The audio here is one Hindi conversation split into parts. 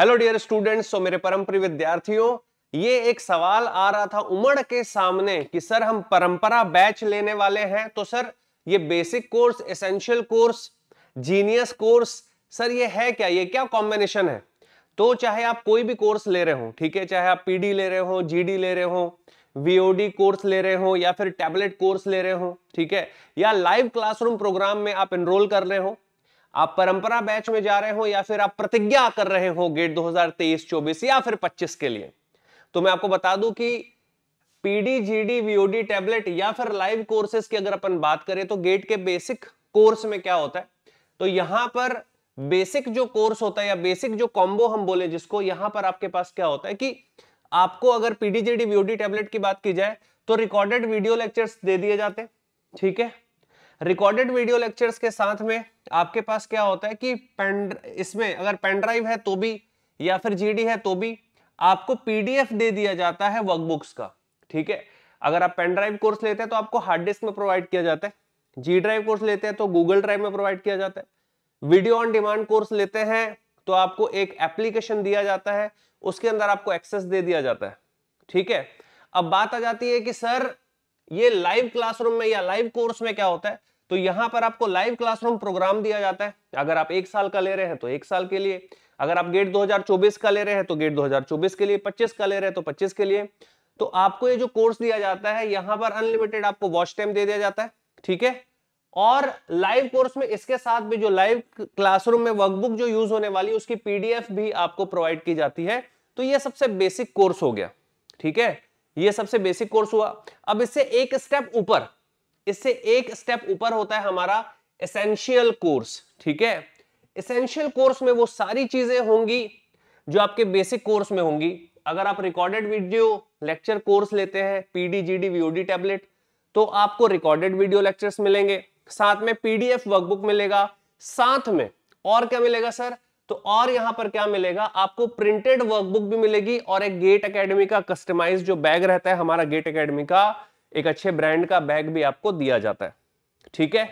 हेलो डियर स्टूडेंट्स तो मेरे परम प्रिय विद्यार्थियों ये एक सवाल आ रहा था उमड़ के सामने कि सर हम परंपरा बैच लेने वाले हैं तो सर ये basic course essential course genius course sir ये है क्या ये क्या कॉम्बिनेशन है तो चाहे आप कोई भी कोर्स ले रहे हो ठीक है चाहे आप पीडी ले रहे हो जीडी ले रहे हो वीओडी कोर्स ले रहे हो या फिर टैबलेट कोर्स ले रहे हो ठीक है या लाइव क्लासरूम प्रोग्राम में आप एनरोल कर रहे हो आप परंपरा बैच में जा रहे हो या फिर आप प्रतिज्ञा कर रहे हो गेट 2023 24 या फिर 25 के लिए तो मैं आपको बता दूं कि पीडी जीडी वीओडी टैबलेट या फिर लाइव कोर्सेज की अगर अपन बात करें तो गेट के बेसिक कोर्स में क्या होता है तो यहां पर बेसिक जो कोर्स होता है या बेसिक जो कॉम्बो हम बोले जिसको यहां पर आपके पास क्या होता है कि आपको अगर पीडीजीडी वीओडी टैबलेट की बात की जाए तो रिकॉर्डेड वीडियो लेक्चर्स दे दिए जाते हैं ठीक है रिकॉर्डेड वीडियो लेक्चर्स के साथ में आपके पास क्या होता है कि पेन इसमें अगर पेन ड्राइव है तो भी या फिर जीडी है तो भी आपको पीडीएफ दे दिया जाता है वर्कबुक्स का ठीक है अगर आप पेन ड्राइव कोर्स लेते हैं तो आपको हार्ड डिस्क में प्रोवाइड किया जाता है जी ड्राइव कोर्स लेते हैं तो गूगल ड्राइव में प्रोवाइड किया जाता है वीडियो ऑन डिमांड कोर्स लेते हैं तो आपको एक एप्लीकेशन दिया जाता है उसके अंदर आपको एक्सेस दे दिया जाता है ठीक है अब बात आ जाती है कि सर ये लाइव क्लासरूम में या लाइव कोर्स में क्या होता है तो यहां पर आपको लाइव क्लासरूम प्रोग्राम दिया जाता है अगर आप एक साल का ले रहे हैं तो एक साल के लिए अगर आप गेट 2024 का ले रहे हैं तो गेट 2024 के लिए 25 का ले रहे हैं तो 25 के लिए तो आपको ये जो कोर्स दिया जाता है यहां पर अनलिमिटेड आपको वॉच टाइम दे दिया जाता है ठीक है और लाइव कोर्स में इसके साथ भी जो लाइव क्लासरूम में वर्कबुक जो यूज होने वाली उसकी पीडीएफ भी आपको प्रोवाइड की जाती है तो यह सबसे बेसिक कोर्स हो गया ठीक है ये सबसे बेसिक कोर्स हुआ अब इससे एक स्टेप ऊपर इससे एक स्टेप ऊपर होता है हमारा एसेंशियल कोर्स ठीक है एसेंशियल कोर्स में वो सारी चीजें होंगी जो आपके बेसिक कोर्स में होंगी अगर आप रिकॉर्डेड वीडियो लेक्चर कोर्स लेते हैं पीडी जीडी वीओडी टैबलेट तो आपको रिकॉर्डेड वीडियो लेक्चर मिलेंगे साथ में पीडीएफ वर्कबुक मिलेगा साथ में और क्या मिलेगा सर तो और यहां पर क्या मिलेगा आपको प्रिंटेड वर्कबुक भी मिलेगी और एक गेट एकेडमी का कस्टमाइज जो बैग रहता है हमारा गेट एकेडमी का एक अच्छे ब्रांड का बैग भी आपको दिया जाता है ठीक है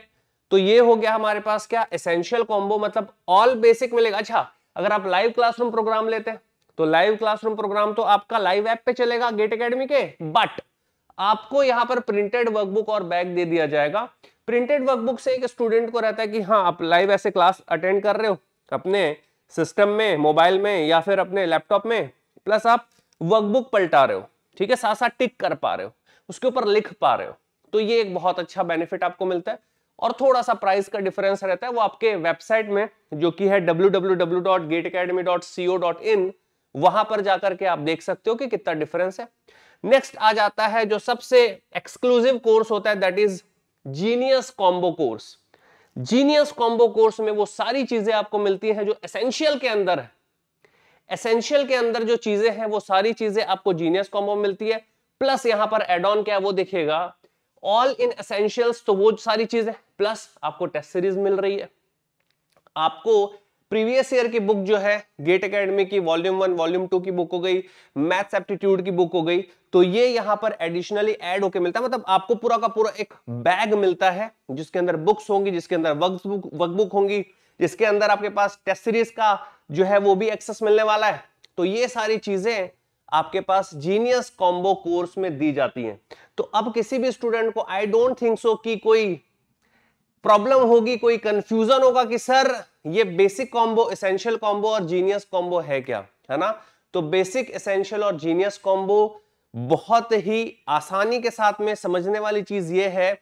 तो ये हो गया हमारे पास क्या एसेंशियल कॉम्बो मतलब ऑल बेसिक मिलेगा अच्छा अगर आप लाइव क्लासरूम प्रोग्राम लेते हैं तो लाइव क्लासरूम प्रोग्राम तो आपका लाइव ऐप पे चलेगा गेट अकेडमी के बट आपको यहाँ पर प्रिंटेड वर्कबुक और बैग दे दिया जाएगा प्रिंटेड वर्कबुक से एक स्टूडेंट को रहता है कि हाँ आप लाइव ऐसे क्लास अटेंड कर रहे हो अपने सिस्टम में मोबाइल में या फिर अपने लैपटॉप में प्लस आप वर्कबुक पलटा रहे हो ठीक है साथ साथ टिक कर पा रहे हो उसके ऊपर लिख पा रहे हो तो ये एक बहुत अच्छा बेनिफिट आपको मिलता है और थोड़ा सा प्राइस का डिफरेंस रहता है वो आपके वेबसाइट में जो कि है इन वहां पर जाकर के आप देख सकते हो कि कितना डिफरेंस है नेक्स्ट आ जाता है जो सबसे एक्सक्लूसिव कोर्स होता है that is genius combo course genius combo course में वो सारी चीजें आपको मिलती हैं जो एसेंशियल के अंदर है एसेंशियल के अंदर जो चीजें हैं वो सारी चीजें आपको जीनियस कॉम्बो मिलती है प्लस यहां पर एड ऑन क्या है वो देखेगा ऑल इन एसेंशियल्स तो वो सारी चीजें प्लस आपको टेस्ट सीरीज मिल रही है आपको प्रीवियस ईयर की बुक जो है गेट अकेडमी की वॉल्यूम वन वॉल्यूम टू की बुक हो गई मैथ्स एप्टीट्यूड की बुक हो गई तो ये यहां पर एडिशनली एड होके मिलता है मतलब आपको पूरा का पूरा एक बैग मिलता है जिसके अंदर बुक्स होंगी जिसके अंदर वर्क बुक होंगी जिसके अंदर आपके पास टेस्ट सीरीज का जो है वो भी एक्सेस मिलने वाला है तो ये सारी चीजें आपके पास जीनियस कॉम्बो कोर्स में दी जाती हैं तो अब किसी भी स्टूडेंट को आई डोंट थिंक सो कि कोई प्रॉब्लम होगी कोई कंफ्यूजन होगा कि सर ये बेसिक कॉम्बो एसेंशियल कॉम्बो और जीनियस कॉम्बो है क्या है ना तो बेसिक एसेंशियल और जीनियस कॉम्बो बहुत ही आसानी के साथ में समझने वाली चीज ये है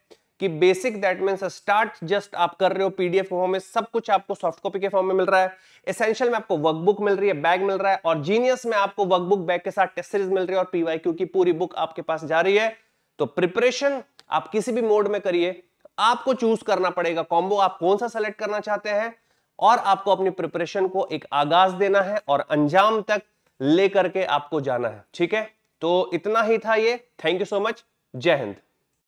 कि basic that mean start just आप कर रहे हो पीडीएफ फॉर्म में सब कुछ आपको सॉफ्ट कॉपी के फॉर्म में मिल रहा है एसेंशियल में आपको वर्कबुक मिल रही है बैग मिल रहा है और जीनियस में आपको वर्कबुक बैग के साथ टेस्ट सीरीज मिल रही है और पीवाई क्योंकि पूरी बुक आपके पास जा रही है तो प्रिपरेशन आप किसी भी मोड में करिए आपको चूज करना पड़ेगा कॉम्बो आप कौन सा सेलेक्ट करना चाहते हैं और आपको अपनी प्रिपरेशन को एक आगाज देना है और अंजाम तक लेकर के आपको जाना है ठीक है तो इतना ही था ये थैंक यू सो मच जय हिंद